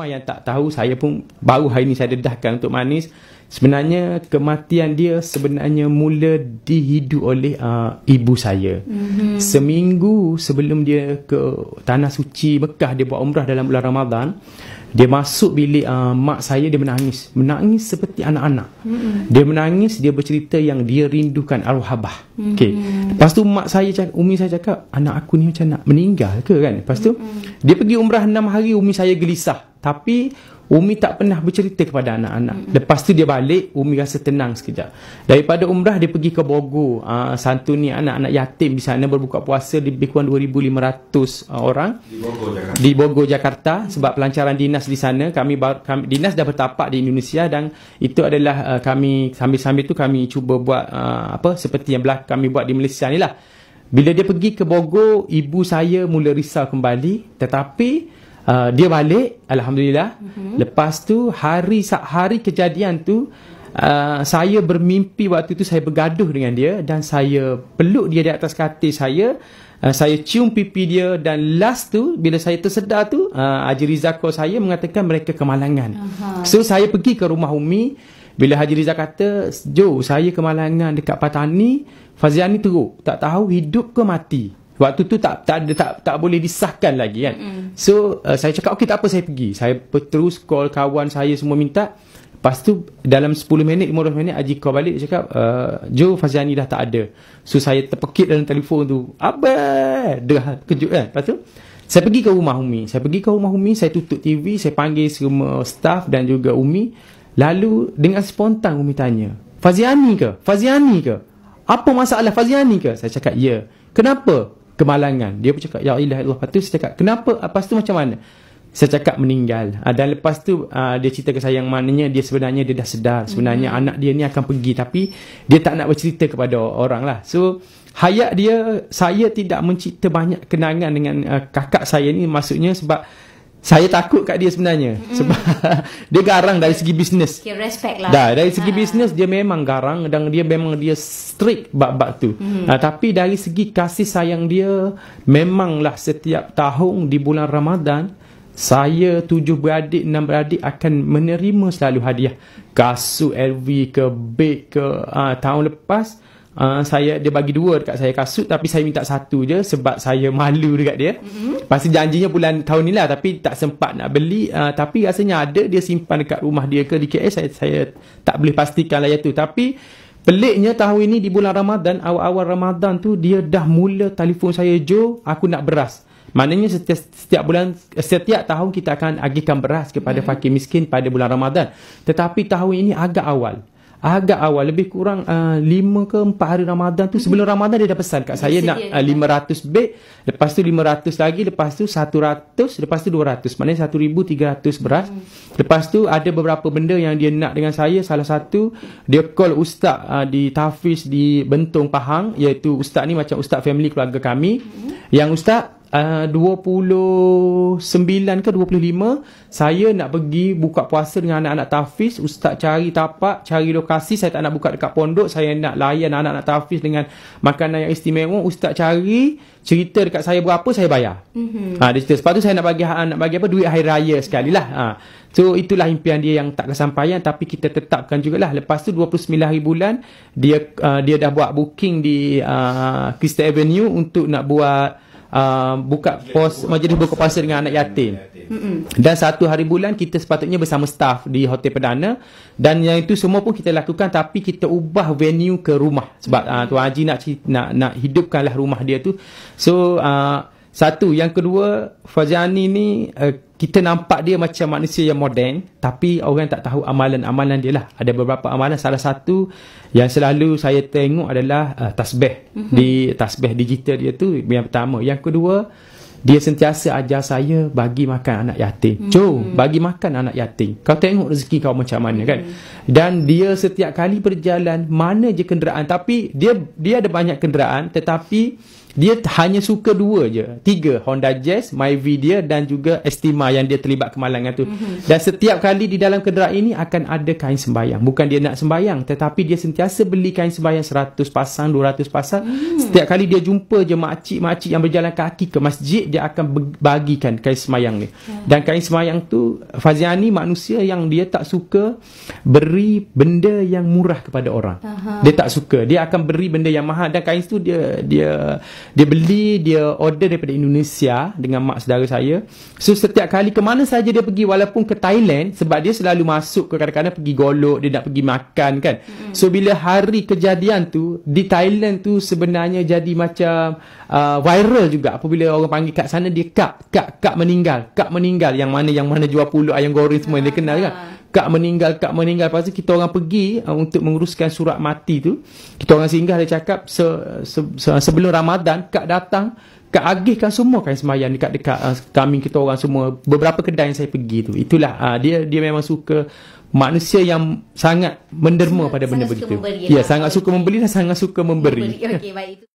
Mak yang tak tahu, saya pun baru hari ni saya dedahkan untuk manis. Sebenarnya kematian dia sebenarnya mula dihidu oleh uh, ibu saya. Mm-hmm. Seminggu sebelum dia ke Tanah Suci Mekah, dia buat umrah dalam bulan Ramadan. Dia masuk bilik uh, mak saya, dia menangis. Menangis seperti anak-anak. Mm-hmm. Dia menangis, dia bercerita yang dia rindukan arwahabah. Mm-hmm. Okay. Lepas tu mak saya, cakap, umi saya cakap, anak aku ni macam nak meninggal ke kan? Lepas tu, mm-hmm. dia pergi umrah enam hari, umi saya gelisah. Tapi Umi tak pernah bercerita kepada anak-anak. Hmm. Lepas tu dia balik, Umi rasa tenang sekejap. Daripada umrah dia pergi ke Bogor. Uh, ah, Santu ni anak-anak yatim di sana berbuka puasa di lebih kurang 2500 ah, orang. Di Bogor, di Bogor Jakarta. Sebab pelancaran dinas di sana. Kami, kami dinas dah bertapak di Indonesia dan itu adalah uh, kami sambil-sambil tu kami cuba buat uh, apa seperti yang belak kami buat di Malaysia ni lah. Bila dia pergi ke Bogor, ibu saya mula risau kembali tetapi Uh, dia balik alhamdulillah mm-hmm. lepas tu hari hari kejadian tu Uh, saya bermimpi waktu tu saya bergaduh dengan dia dan saya peluk dia di atas katil saya uh, saya cium pipi dia dan last tu bila saya tersedar tu uh, Haji Rizako saya mengatakan mereka kemalangan uh so saya pergi ke rumah Umi bila Haji Rizal kata Jo saya kemalangan dekat Patani Faziani teruk tak tahu hidup ke mati waktu tu tak tak ada tak tak boleh disahkan lagi kan mm. so uh, saya cakap okey tak apa saya pergi saya terus call kawan saya semua minta lepas tu dalam 10 minit 15 minit Haji call balik dia cakap uh, Joe Faziani dah tak ada so saya terpekit dalam telefon tu apa dah kejut kan lepas tu saya pergi ke rumah Umi saya pergi ke rumah Umi saya tutup TV saya panggil semua staff dan juga Umi lalu dengan spontan Umi tanya Faziani ke Faziani ke apa masalah Faziani ke saya cakap ya yeah. Kenapa? kemalangan. Dia pun cakap, Ya Allah, Allah. Lepas saya cakap, kenapa? Lepas tu macam mana? Saya cakap meninggal. Uh, dan lepas tu uh, dia cerita ke saya yang mananya dia sebenarnya dia dah sedar. Sebenarnya mm-hmm. anak dia ni akan pergi tapi dia tak nak bercerita kepada orang lah. So, hayat dia, saya tidak mencipta banyak kenangan dengan uh, kakak saya ni maksudnya sebab saya takut kat dia sebenarnya mm. sebab dia garang dari segi bisnes. Okay, respect lah. Dah, dari segi ha. bisnes dia memang garang dan dia memang dia strict bab-bab tu. Mm. Uh, tapi dari segi kasih sayang dia memanglah setiap tahun di bulan Ramadan saya tujuh beradik, enam beradik akan menerima selalu hadiah. Kasut LV ke beg ke uh, tahun lepas Uh, saya dia bagi dua dekat saya kasut tapi saya minta satu je sebab saya malu dekat dia. Mm-hmm. janjinya bulan tahun ni lah tapi tak sempat nak beli uh, tapi rasanya ada dia simpan dekat rumah dia ke di KS saya, saya tak boleh pastikan lah tu tapi peliknya tahun ini di bulan Ramadan awal-awal Ramadan tu dia dah mula telefon saya jo aku nak beras. Maknanya setiap, setiap bulan setiap tahun kita akan agihkan beras kepada mm-hmm. fakir miskin pada bulan Ramadan. Tetapi tahun ini agak awal agak awal lebih kurang uh, 5 ke empat hari Ramadan tu sebelum mm-hmm. Ramadan dia dah pesan kat saya nak uh, lima ratus beg lepas tu lima ratus lagi lepas tu 100 lepas tu dua 200 maknanya ratus beras mm. lepas tu ada beberapa benda yang dia nak dengan saya salah satu dia call ustaz uh, di Tafis di Bentong Pahang iaitu ustaz ni macam ustaz family keluarga kami mm-hmm. yang ustaz Ah, uh, 29 ke 25 saya nak pergi buka puasa dengan anak-anak tahfiz ustaz cari tapak cari lokasi saya tak nak buka dekat pondok saya nak layan anak-anak tahfiz dengan makanan yang istimewa ustaz cari cerita dekat saya berapa saya bayar mm-hmm. ha, cerita sebab tu saya nak bagi nak bagi apa duit hari raya sekali lah ha. Ah, so itulah impian dia yang tak kesampaian tapi kita tetapkan juga lah lepas tu 29 hari bulan dia uh, dia dah buat booking di uh, Crystal Avenue untuk nak buat uh, buka pos majlis buka puasa dengan anak yatim. Dan satu hari bulan kita sepatutnya bersama staff di hotel perdana dan yang itu semua pun kita lakukan tapi kita ubah venue ke rumah sebab uh, tuan haji nak nak nak hidupkanlah rumah dia tu. So uh, satu yang kedua Fajani ni uh, kita nampak dia macam manusia yang moden tapi orang tak tahu amalan-amalan dia lah ada beberapa amalan salah satu yang selalu saya tengok adalah uh, tasbih mm-hmm. di tasbih digital dia tu yang pertama yang kedua dia sentiasa ajar saya bagi makan anak yatim. Mm-hmm. Jom, bagi makan anak yatim. Kau tengok rezeki kau macam mana mm-hmm. kan? Mhm dan dia setiap kali berjalan mana je kenderaan tapi dia dia ada banyak kenderaan tetapi dia hanya suka dua je tiga Honda Jazz Myv dia dan juga Estima yang dia terlibat kemalangan tu mm-hmm. dan setiap kali di dalam kenderaan ini akan ada kain sembayang bukan dia nak sembayang tetapi dia sentiasa beli kain sembayang 100 pasang 200 pasang mm. setiap kali dia jumpa je makcik-makcik yang berjalan kaki ke masjid dia akan bagikan kain sembayang ni yeah. dan kain sembayang tu Faziani manusia yang dia tak suka beri beri benda yang murah kepada orang. Aha. Dia tak suka. Dia akan beri benda yang mahal dan kain itu dia dia dia beli, dia order daripada Indonesia dengan mak saudara saya. So setiap kali ke mana saja dia pergi walaupun ke Thailand sebab dia selalu masuk ke kadang-kadang pergi golok, dia nak pergi makan kan. Hmm. So bila hari kejadian tu di Thailand tu sebenarnya jadi macam uh, viral juga apabila orang panggil kat sana dia kak, kak, kak meninggal, kak meninggal yang mana yang mana jual pulut ayam goreng semua ha, dia kenal ha. kan. Ah. Kak meninggal, Kak meninggal. Lepas tu kita orang pergi uh, untuk menguruskan surat mati tu. Kita orang singgah dia cakap se, se, se, sebelum Ramadan Kak datang, Kak agihkan semua kain semayan dekat dekat uh, kami kita orang semua. Beberapa kedai yang saya pergi tu. Itulah uh, dia dia memang suka manusia yang sangat menderma sangat, pada benda sangat begitu. Suka ya, lah. sangat suka membeli dan sangat suka memberi. Okey, baik.